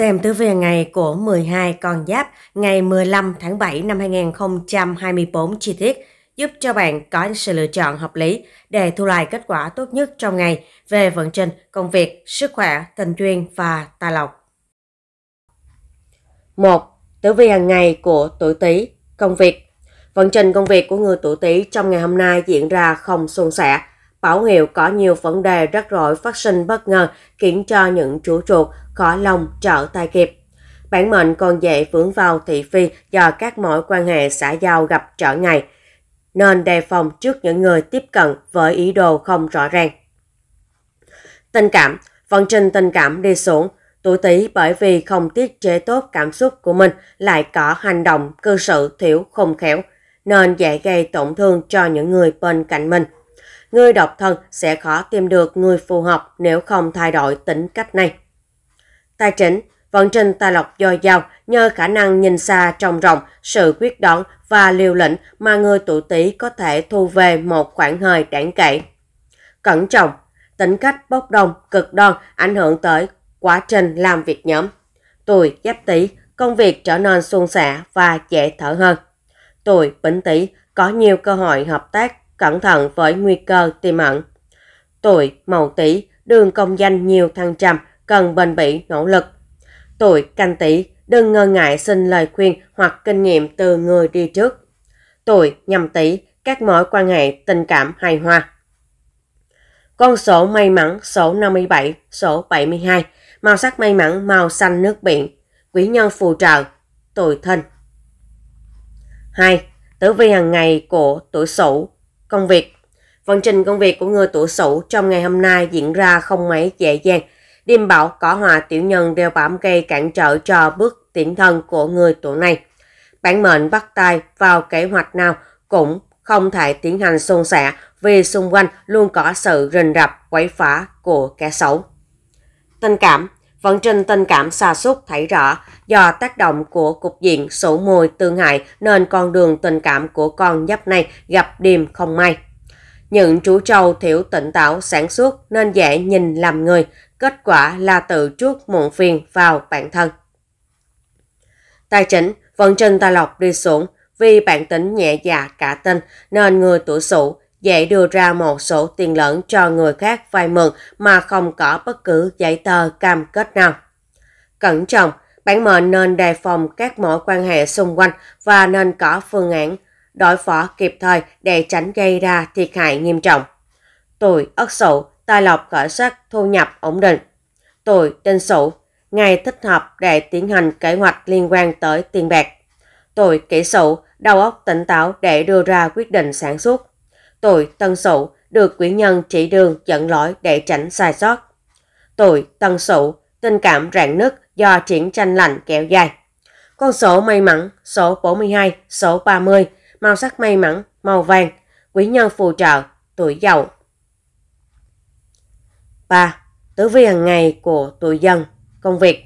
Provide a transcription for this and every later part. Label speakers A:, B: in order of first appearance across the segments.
A: Xem tử vi ngày của 12 con giáp ngày 15 tháng 7 năm 2024 chi tiết giúp cho bạn có sự lựa chọn hợp lý để thu lại kết quả tốt nhất trong ngày về vận trình, công việc, sức khỏe, tình duyên và tài lộc. 1. Tử vi hàng ngày của tuổi Tý, công việc. Vận trình công việc của người tuổi Tý trong ngày hôm nay diễn ra không suôn sẻ, Bảo Hiệu có nhiều vấn đề rắc rối phát sinh bất ngờ khiến cho những chủ chuột khó lòng trở tay kịp. Bản mệnh còn dễ vướng vào thị phi do các mối quan hệ xã giao gặp trở ngại, nên đề phòng trước những người tiếp cận với ý đồ không rõ ràng. Tình cảm, phần trình tình cảm đi xuống, tuổi Tý bởi vì không tiết chế tốt cảm xúc của mình lại có hành động cư xử thiếu khôn khéo, nên dễ gây tổn thương cho những người bên cạnh mình người độc thân sẽ khó tìm được người phù hợp nếu không thay đổi tính cách này. Tài chính vận trình tài lộc do dào nhờ khả năng nhìn xa trông rộng, sự quyết đoán và liều lĩnh mà người tuổi Tý có thể thu về một khoản hời đáng kể. Cẩn trọng, tính cách bốc đồng, cực đoan ảnh hưởng tới quá trình làm việc nhóm. Tuổi Giáp Tý, công việc trở nên suôn sẻ và dễ thở hơn. Tuổi Bính Tý có nhiều cơ hội hợp tác cẩn thận với nguy cơ tiềm ẩn. Tuổi mậu tỵ đường công danh nhiều thăng trầm, cần bền bỉ nỗ lực. Tuổi canh tỵ đừng ngơ ngại xin lời khuyên hoặc kinh nghiệm từ người đi trước. Tuổi nhâm tỵ các mối quan hệ tình cảm hài hòa. Con số may mắn số 57, số 72, màu sắc may mắn màu xanh nước biển, quý nhân phù trợ, tuổi thân 2. Tử vi hàng ngày của tuổi Sửu công việc. Vận trình công việc của người tuổi Sửu trong ngày hôm nay diễn ra không mấy dễ dàng. Điềm bảo cỏ hòa tiểu nhân đeo bám cây cản trở cho bước tiến thân của người tuổi này. Bản mệnh bắt tay vào kế hoạch nào cũng không thể tiến hành suôn sẻ vì xung quanh luôn có sự rình rập quấy phá của kẻ xấu. Tình cảm Vận trình tình cảm xa xúc thấy rõ, do tác động của cục diện sổ môi tương hại nên con đường tình cảm của con nhấp này gặp điềm không may. Những chú trâu thiểu tỉnh táo sản xuất nên dễ nhìn làm người, kết quả là tự chuốc muộn phiền vào bản thân. Tài chính, vận trình tài lộc đi xuống, vì bản tính nhẹ dạ cả tin nên người tuổi sửu dễ đưa ra một số tiền lẫn cho người khác vay mượn mà không có bất cứ giấy tờ cam kết nào. Cẩn trọng, bạn mệnh nên đề phòng các mối quan hệ xung quanh và nên có phương án đối phó kịp thời để tránh gây ra thiệt hại nghiêm trọng. Tuổi Ất Sửu, tài lộc khởi sắc, thu nhập ổn định. Tuổi Đinh Sửu, ngày thích hợp để tiến hành kế hoạch liên quan tới tiền bạc. Tuổi Kỷ Sửu, đầu óc tỉnh táo để đưa ra quyết định sản xuất tuổi tân sụ được quý nhân chỉ đường dẫn lối để tránh sai sót. tuổi tân sụ, tình cảm rạn nứt do chiến tranh lạnh kéo dài. Con số may mắn, số 42, số 30, màu sắc may mắn, màu vàng, quý nhân phù trợ, tuổi giàu. 3. Tử vi hàng ngày của tuổi dân, công việc.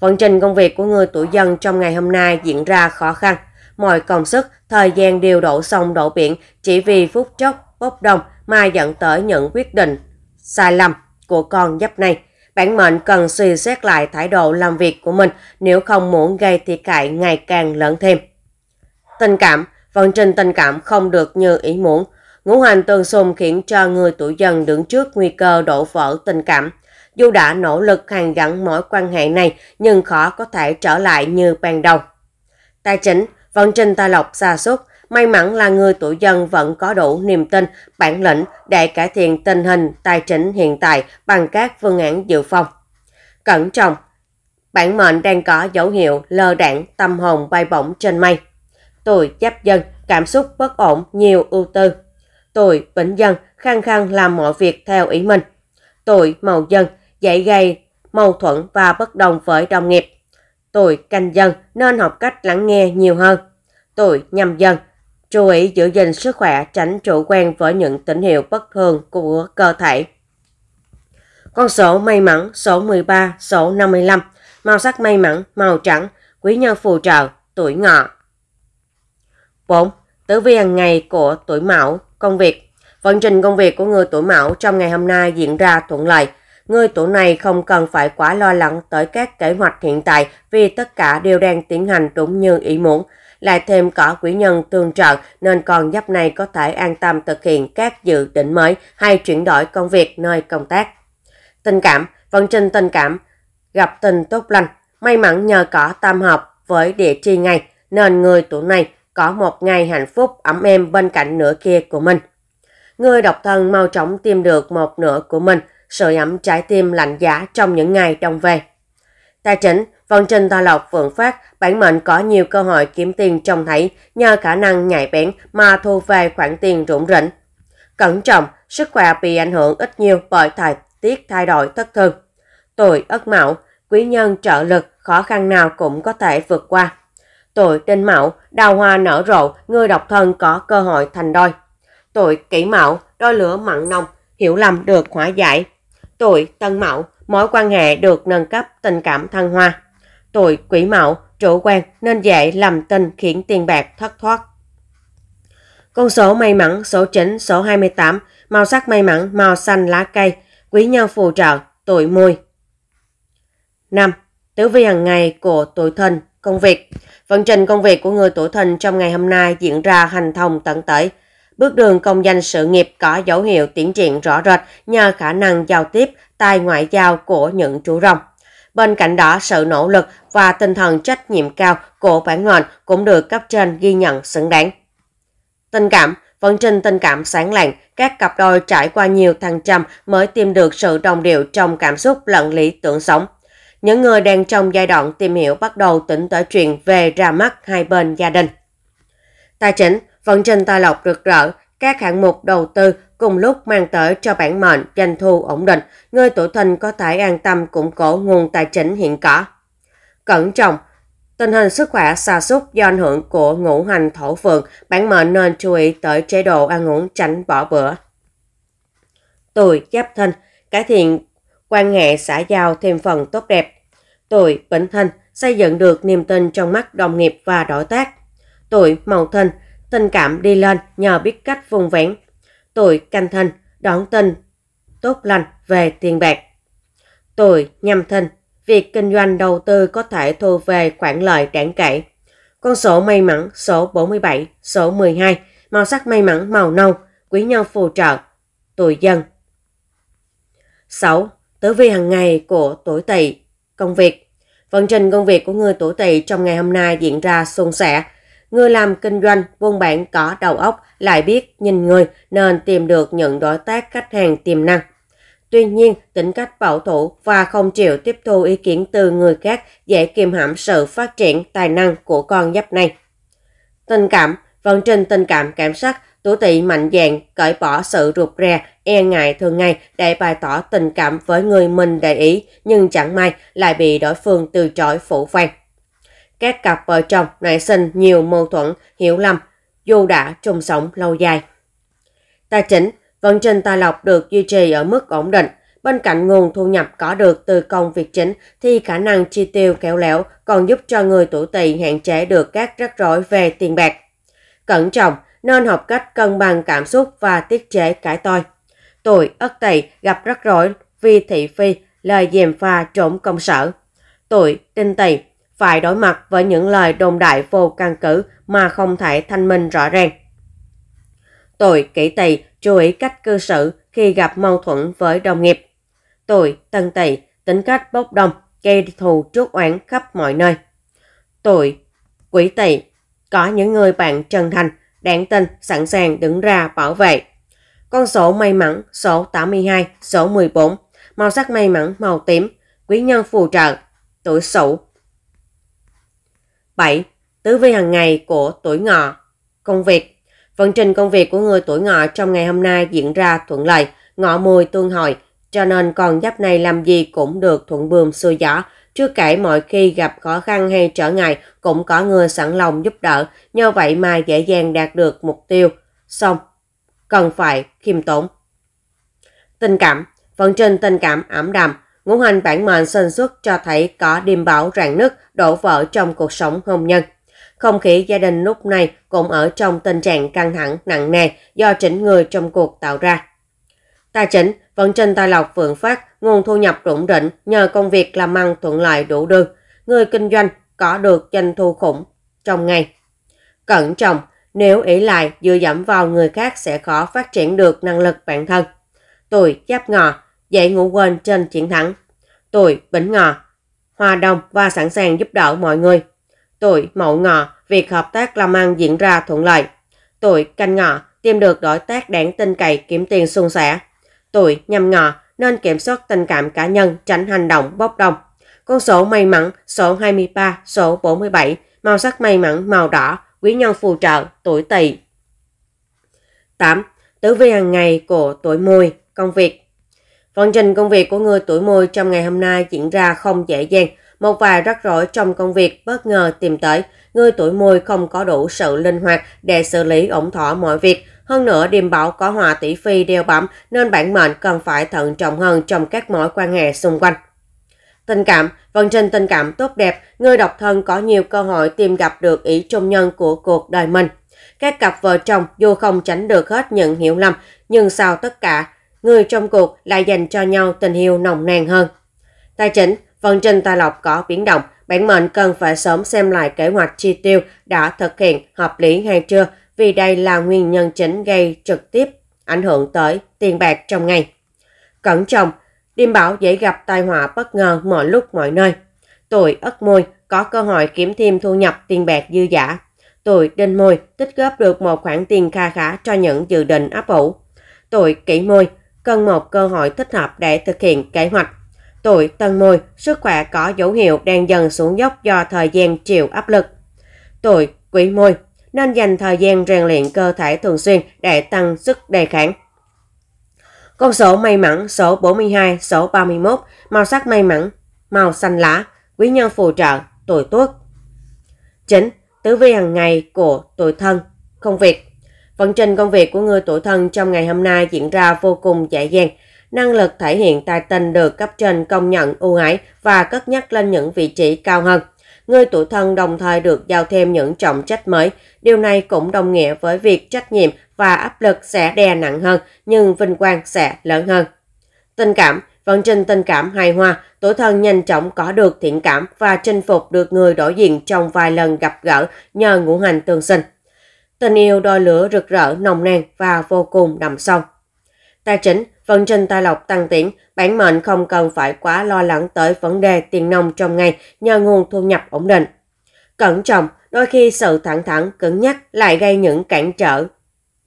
A: Vận trình công việc của người tuổi dân trong ngày hôm nay diễn ra khó khăn – mọi công sức, thời gian điều độ sông độ biển chỉ vì phút chốc bốc đồng mà dẫn tới những quyết định sai lầm của con giáp này. Bản mệnh cần suy xét lại thái độ làm việc của mình nếu không muốn gây thiệt hại ngày càng lớn thêm. Tình cảm, vận trình tình cảm không được như ý muốn. Ngũ hành tương xung khiến cho người tuổi dần đứng trước nguy cơ đổ vỡ tình cảm. Dù đã nỗ lực hàn gắn mối quan hệ này nhưng khó có thể trở lại như ban đầu. Tài chính, Vân Trinh Tài Lộc xa suốt, may mắn là người tuổi dân vẫn có đủ niềm tin, bản lĩnh để cải thiện tình hình tài chính hiện tại bằng các phương án dự phòng. Cẩn trọng, bản mệnh đang có dấu hiệu lơ đảng tâm hồn bay bổng trên mây. Tuổi giáp dân, cảm xúc bất ổn, nhiều ưu tư. Tuổi bỉnh dân, khăng khăng làm mọi việc theo ý mình. Tuổi màu dân, dễ gây mâu thuẫn và bất đồng với đồng nghiệp. Tôi canh dân nên học cách lắng nghe nhiều hơn. Tôi nhầm dân, chú ý giữ gìn sức khỏe tránh chủ quan với những tín hiệu bất thường của cơ thể. Con số may mắn số 13, số 55, màu sắc may mắn màu trắng, quý nhân phù trợ, tuổi ngọ. 4. Tử vi hàng ngày của tuổi mão, công việc. Vận trình công việc của người tuổi mão trong ngày hôm nay diễn ra thuận lợi. Người tuổi này không cần phải quá lo lắng tới các kế hoạch hiện tại vì tất cả đều đang tiến hành đúng như ý muốn. Lại thêm có quý nhân tương trợ nên con giáp này có thể an tâm thực hiện các dự định mới hay chuyển đổi công việc nơi công tác. Tình cảm, vận vâng trình tình cảm, gặp tình tốt lành, may mắn nhờ có tam hợp với địa chi ngày nên người tuổi này có một ngày hạnh phúc ấm êm bên cạnh nửa kia của mình. Người độc thân mau chóng tìm được một nửa của mình sưởi ấm trái tim lạnh giá trong những ngày đông về. Tài chính, Vân Trinh Tho Lộc phượng Phát bản mệnh có nhiều cơ hội kiếm tiền trông thấy nhờ khả năng nhạy bén mà thu về khoản tiền rủng rỉnh. Cẩn trọng, sức khỏe bị ảnh hưởng ít nhiều bởi thời tiết thay đổi thất thường. Tuổi Ất Mão, quý nhân trợ lực khó khăn nào cũng có thể vượt qua. Tuổi Đinh Mão, đào hoa nở rộ, người độc thân có cơ hội thành đôi. Tuổi Kỷ Mão, đôi lửa mặn nồng, hiểu lầm được hóa giải, Tuổi Tân Mậu, mối quan hệ được nâng cấp tình cảm thăng hoa. Tuổi Quỷ Mậu, chủ quan nên dễ làm tình khiến tiền bạc thất thoát. Con số may mắn số 9, số 28, màu sắc may mắn màu xanh lá cây, quý nhân phù trợ, tuổi mùi. 5. tử vi hàng ngày của tuổi thìn, công việc. Vận trình công việc của người tuổi thìn trong ngày hôm nay diễn ra hành thông tận tới Bước đường công danh sự nghiệp có dấu hiệu tiến triển rõ rệt nhờ khả năng giao tiếp, tài ngoại giao của những chú rồng. Bên cạnh đó, sự nỗ lực và tinh thần trách nhiệm cao của bản ngọn cũng được cấp trên ghi nhận xứng đáng. Tình cảm Vận trình tình cảm sáng lạng, các cặp đôi trải qua nhiều thăng trầm mới tìm được sự đồng điệu trong cảm xúc lẫn lý tưởng sống. Những người đang trong giai đoạn tìm hiểu bắt đầu tỉnh tới chuyện về ra mắt hai bên gia đình. Tài chính Vận trình tài lộc rực rỡ, các hạng mục đầu tư cùng lúc mang tới cho bản mệnh doanh thu ổn định, người tuổi thìn có thể an tâm củng cố nguồn tài chính hiện có. Cẩn trọng, tình hình sức khỏe sa sút do ảnh hưởng của ngũ hành thổ phượng, bản mệnh nên chú ý tới chế độ ăn uống tránh bỏ bữa. Tuổi Giáp thân, cải thiện quan hệ xã giao thêm phần tốt đẹp. Tuổi Bính thân, xây dựng được niềm tin trong mắt đồng nghiệp và đối tác. Tuổi Mậu thân tình cảm đi lên nhờ biết cách vùng vén. Tuổi canh thân, đón tin, tốt lành về tiền bạc. Tuổi nhâm thân việc kinh doanh đầu tư có thể thu về khoản lợi đáng kể. Con số may mắn số 47, số 12, màu sắc may mắn màu nâu, quý nhân phù trợ, tuổi dân. 6. Tử vi hàng ngày của tuổi tỵ, công việc. Vận trình công việc của người tuổi tỵ trong ngày hôm nay diễn ra suôn sẻ, Người làm kinh doanh, buôn bản có đầu óc, lại biết nhìn người nên tìm được những đối tác khách hàng tiềm năng. Tuy nhiên, tính cách bảo thủ và không chịu tiếp thu ý kiến từ người khác dễ kiềm hãm sự phát triển tài năng của con giáp này. Tình cảm, vận trình tình cảm cảm sắc, tú tị mạnh dạng cởi bỏ sự ruột rè, e ngại thường ngày để bày tỏ tình cảm với người mình để ý, nhưng chẳng may lại bị đối phương từ chối phủ phàng. Các cặp vợ chồng nảy sinh nhiều mâu thuẫn, hiểu lầm, dù đã chung sống lâu dài. Tài chính, vận trình tài lộc được duy trì ở mức ổn định. Bên cạnh nguồn thu nhập có được từ công việc chính thì khả năng chi tiêu kéo léo còn giúp cho người tuổi tỵ hạn chế được các rắc rối về tiền bạc. Cẩn trọng, nên học cách cân bằng cảm xúc và tiết chế cải tôi. Tuổi Ất Tỵ gặp rắc rối vì thị phi, lời dèm pha trộm công sở. Tuổi Đinh Tỵ phải đối mặt với những lời đồn đại vô căn cứ mà không thể thanh minh rõ ràng. Tôi kỹ tỳ chú ý cách cư xử khi gặp mâu thuẫn với đồng nghiệp. Tôi tân tỳ tính cách bốc đồng, gây thù chuốc oán khắp mọi nơi. Tôi quỷ tỳ có những người bạn chân thành, đáng tin, sẵn sàng đứng ra bảo vệ. Con số may mắn số 82, số 14, màu sắc may mắn màu tím, quý nhân phù trợ, tuổi sửu 7. Tứ vi hàng ngày của tuổi ngọ Công việc Vận trình công việc của người tuổi ngọ trong ngày hôm nay diễn ra thuận lợi, ngọ mùi tương hồi cho nên con giáp này làm gì cũng được thuận buồm xuôi gió. Chưa kể mọi khi gặp khó khăn hay trở ngại cũng có người sẵn lòng giúp đỡ, nhờ vậy mà dễ dàng đạt được mục tiêu. Xong, cần phải khiêm tốn. Tình cảm Vận trình tình cảm ảm đạm, ngũ hành bản mệnh sinh xuất cho thấy có điềm bảo rạn nứt đổ vỡ trong cuộc sống hôn nhân. Không khí gia đình lúc này cũng ở trong tình trạng căng thẳng nặng nề do chính người trong cuộc tạo ra. Tài chính, vận trình tài lộc phượng phát, nguồn thu nhập rủng rỉnh nhờ công việc làm ăn thuận lợi đủ đường. Người kinh doanh có được doanh thu khủng trong ngày. Cẩn trọng, nếu ỷ lại dựa dẫm vào người khác sẽ khó phát triển được năng lực bản thân. Tuổi Giáp Ngọ dậy ngủ quên trên chiến thắng. Tôi bỉnh ngò, hòa đồng và sẵn sàng giúp đỡ mọi người. Tôi mậu ngò, việc hợp tác làm ăn diễn ra thuận lợi. Tôi canh ngò, tìm được đối tác đáng tin cậy kiếm tiền suôn sẻ. Tôi nhằm ngò, nên kiểm soát tình cảm cá nhân tránh hành động bốc đồng. Con số may mắn số 23, số 47, màu sắc may mắn màu đỏ, quý nhân phù trợ, tuổi tỵ. 8. Tử vi hàng ngày của tuổi mùi, công việc. Vận trình công việc của người tuổi mùi trong ngày hôm nay diễn ra không dễ dàng. Một vài rắc rối trong công việc bất ngờ tìm tới. Người tuổi mùi không có đủ sự linh hoạt để xử lý ổn thỏa mọi việc. Hơn nữa, điềm bảo có hòa tỷ phi đeo bám nên bản mệnh cần phải thận trọng hơn trong các mối quan hệ xung quanh. Tình cảm, vận trình tình cảm tốt đẹp, người độc thân có nhiều cơ hội tìm gặp được ý trung nhân của cuộc đời mình. Các cặp vợ chồng dù không tránh được hết những hiểu lầm, nhưng sau tất cả người trong cuộc lại dành cho nhau tình yêu nồng nàn hơn. Tài chính, phần trình tài lộc có biến động, bản mệnh cần phải sớm xem lại kế hoạch chi tiêu đã thực hiện hợp lý hay chưa vì đây là nguyên nhân chính gây trực tiếp ảnh hưởng tới tiền bạc trong ngày. Cẩn trọng, đêm bảo dễ gặp tai họa bất ngờ mọi lúc mọi nơi. Tuổi ất môi có cơ hội kiếm thêm thu nhập tiền bạc dư giả. Tuổi đinh môi tích góp được một khoản tiền kha khá cho những dự định ấp ủ. Tuổi kỷ môi cần một cơ hội thích hợp để thực hiện kế hoạch. Tuổi Tân Mùi, sức khỏe có dấu hiệu đang dần xuống dốc do thời gian chịu áp lực. Tuổi Quý Mùi, nên dành thời gian rèn luyện cơ thể thường xuyên để tăng sức đề kháng. Con số may mắn số 42, số 31, màu sắc may mắn, màu xanh lá, quý nhân phù trợ, tuổi tuất. 9. Tứ vi hàng ngày của tuổi thân, công việc. Vận trình công việc của người tuổi thân trong ngày hôm nay diễn ra vô cùng dễ dàng. Năng lực thể hiện tài tình được cấp trên công nhận ưu ái và cất nhắc lên những vị trí cao hơn. Người tuổi thân đồng thời được giao thêm những trọng trách mới. Điều này cũng đồng nghĩa với việc trách nhiệm và áp lực sẽ đè nặng hơn, nhưng vinh quang sẽ lớn hơn. Tình cảm Vận trình tình cảm hài hòa, tuổi thân nhanh chóng có được thiện cảm và chinh phục được người đối diện trong vài lần gặp gỡ nhờ ngũ hành tương sinh. Tình yêu đôi lửa rực rỡ nồng nàn và vô cùng đậm sâu. Tài chính, vận trình tài lộc tăng tiến, bản mệnh không cần phải quá lo lắng tới vấn đề tiền nông trong ngày nhờ nguồn thu nhập ổn định. Cẩn trọng, đôi khi sự thẳng thẳng, cứng nhắc lại gây những cản trở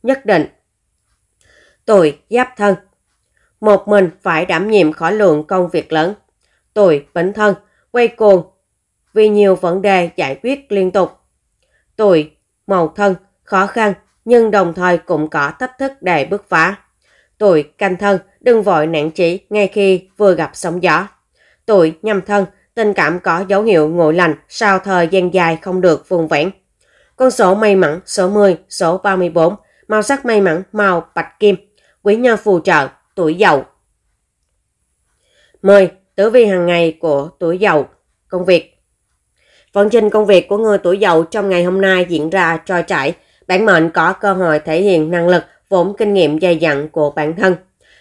A: nhất định. Tuổi Giáp Thân Một mình phải đảm nhiệm khỏi lượng công việc lớn. Tuổi Bính Thân Quay cuồng vì nhiều vấn đề giải quyết liên tục. Tuổi Mậu Thân khó khăn nhưng đồng thời cũng có thách thức để bứt phá. Tuổi canh thân đừng vội nản chí ngay khi vừa gặp sóng gió. Tuổi nhâm thân tình cảm có dấu hiệu nguội lạnh sau thời gian dài không được vùng vẽn. Con số may mắn số 10, số 34, màu sắc may mắn màu bạch kim, quý nhân phù trợ, tuổi giàu 10. Tử vi hàng ngày của tuổi giàu công việc. Vận trình công việc của người tuổi giàu trong ngày hôm nay diễn ra trôi chảy, Bản mệnh có cơ hội thể hiện năng lực, vốn kinh nghiệm dày dặn của bản thân.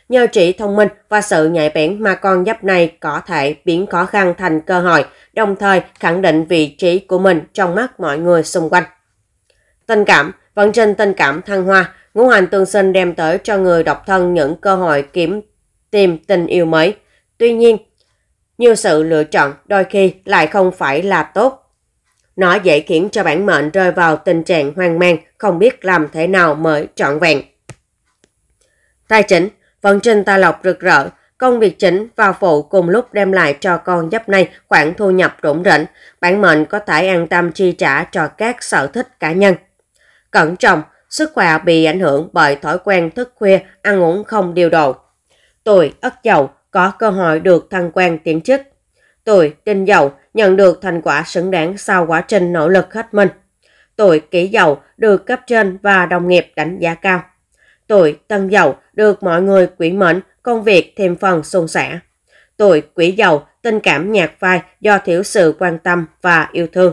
A: Nhờ trí thông minh và sự nhạy bén mà con giáp này có thể biến khó khăn thành cơ hội, đồng thời khẳng định vị trí của mình trong mắt mọi người xung quanh. Tình cảm, vận trình tình cảm thăng hoa, ngũ hành tương sinh đem tới cho người độc thân những cơ hội kiếm tìm tình yêu mới. Tuy nhiên, nhiều sự lựa chọn đôi khi lại không phải là tốt nó dễ khiến cho bản mệnh rơi vào tình trạng hoang mang, không biết làm thế nào mới trọn vẹn. Tài chính, vận trình tài lộc rực rỡ, công việc chính và phụ cùng lúc đem lại cho con giáp này khoản thu nhập rủng rỉnh, bản mệnh có thể an tâm chi trả cho các sở thích cá nhân. Cẩn trọng, sức khỏe bị ảnh hưởng bởi thói quen thức khuya, ăn uống không điều độ. Tuổi Ất Dậu có cơ hội được thăng quan tiến chức. Tuổi Đinh Dậu nhận được thành quả xứng đáng sau quá trình nỗ lực hết mình. Tuổi kỷ dậu được cấp trên và đồng nghiệp đánh giá cao. Tuổi tân dậu được mọi người quý mến, công việc thêm phần suôn sẻ. Tuổi quỷ dậu tình cảm nhạt phai do thiếu sự quan tâm và yêu thương.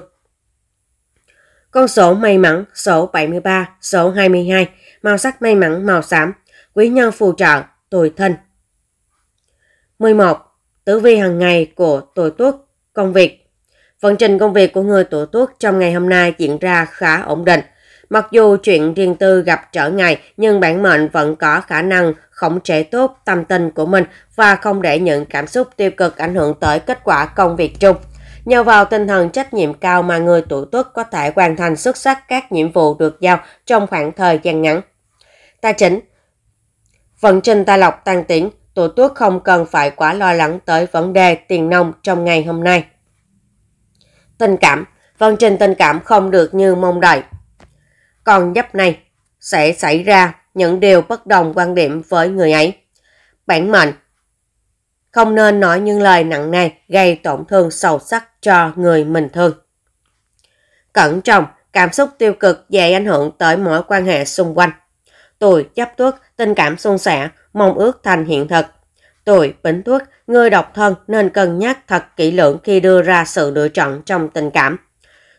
A: Con số may mắn số 73, số 22, màu sắc may mắn màu xám, quý nhân phù trợ, tuổi thân. 11. Tử vi hàng ngày của tuổi tuất công việc. Vận trình công việc của người tuổi tuất trong ngày hôm nay diễn ra khá ổn định. Mặc dù chuyện riêng tư gặp trở ngại nhưng bản mệnh vẫn có khả năng khống chế tốt tâm tình của mình và không để những cảm xúc tiêu cực ảnh hưởng tới kết quả công việc chung. Nhờ vào tinh thần trách nhiệm cao mà người tuổi tuất có thể hoàn thành xuất sắc các nhiệm vụ được giao trong khoảng thời gian ngắn. Tài chính Vận trình tài lộc tăng tiến, Tổ tuốt không cần phải quá lo lắng tới vấn đề tiền nông trong ngày hôm nay. Tình cảm, vận trình tình cảm không được như mong đợi. Còn dấp này sẽ xảy ra những điều bất đồng quan điểm với người ấy. Bản mệnh Không nên nói những lời nặng nề gây tổn thương sâu sắc cho người mình thương. Cẩn trọng, cảm xúc tiêu cực dễ ảnh hưởng tới mối quan hệ xung quanh. Tuổi chấp tuất, tình cảm suôn sẻ, mong ước thành hiện thực. Tuổi Bính Tuất, người độc thân nên cân nhắc thật kỹ lưỡng khi đưa ra sự lựa chọn trong tình cảm.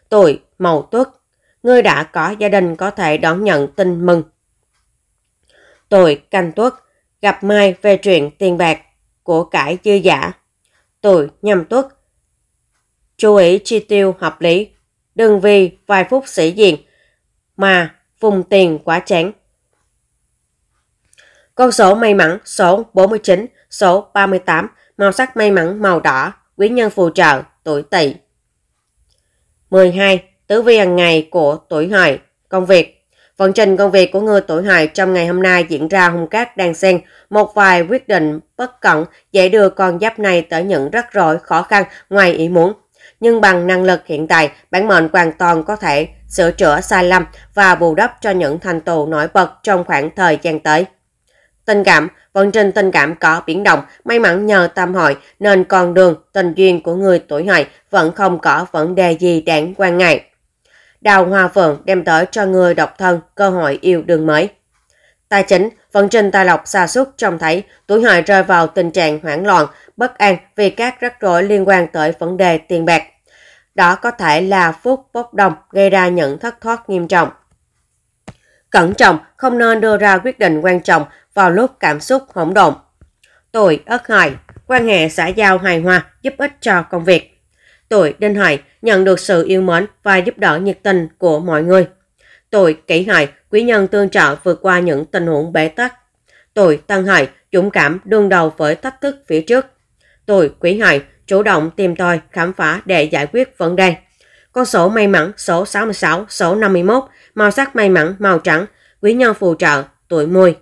A: Tuổi Mậu Tuất, người đã có gia đình có thể đón nhận tin mừng. Tuổi Canh Tuất, gặp mai về chuyện tiền bạc, của cải dư giả. Tuổi Nhâm Tuất, chú ý chi tiêu hợp lý, đừng vì vài phút sĩ diện mà vùng tiền quá chán con số may mắn số 49, số 38, màu sắc may mắn màu đỏ, quý nhân phù trợ, tuổi tỵ. 12. Tứ vi hàng ngày của tuổi hợi, công việc. Vận trình công việc của người tuổi hợi trong ngày hôm nay diễn ra hung cát đan xen, một vài quyết định bất cẩn dễ đưa con giáp này tới những rắc rối khó khăn ngoài ý muốn. Nhưng bằng năng lực hiện tại, bản mệnh hoàn toàn có thể sửa chữa sai lầm và bù đắp cho những thành tựu nổi bật trong khoảng thời gian tới. Tình cảm, vận trình tình cảm có biến động, may mắn nhờ tam hội nên con đường tình duyên của người tuổi hợi vẫn không có vấn đề gì đáng quan ngại. Đào Hoa Phượng đem tới cho người độc thân cơ hội yêu đương mới. Tài chính, vận trình tài lộc xa sút trông thấy tuổi hợi rơi vào tình trạng hoảng loạn, bất an vì các rắc rối liên quan tới vấn đề tiền bạc. Đó có thể là phút bốc đồng gây ra những thất thoát nghiêm trọng. Cẩn trọng, không nên đưa ra quyết định quan trọng vào lúc cảm xúc hỗn độn. Tuổi Ất Hợi, quan hệ xã giao hài hòa giúp ích cho công việc. Tuổi Đinh Hợi nhận được sự yêu mến và giúp đỡ nhiệt tình của mọi người. Tuổi Kỷ Hợi, quý nhân tương trợ vượt qua những tình huống bế tắc. Tuổi Tân Hợi, dũng cảm đương đầu với thách thức phía trước. Tuổi Quý Hợi, chủ động tìm tòi, khám phá để giải quyết vấn đề. Con số may mắn số 66, số 51, màu sắc may mắn màu trắng, quý nhân phù trợ, tuổi mùi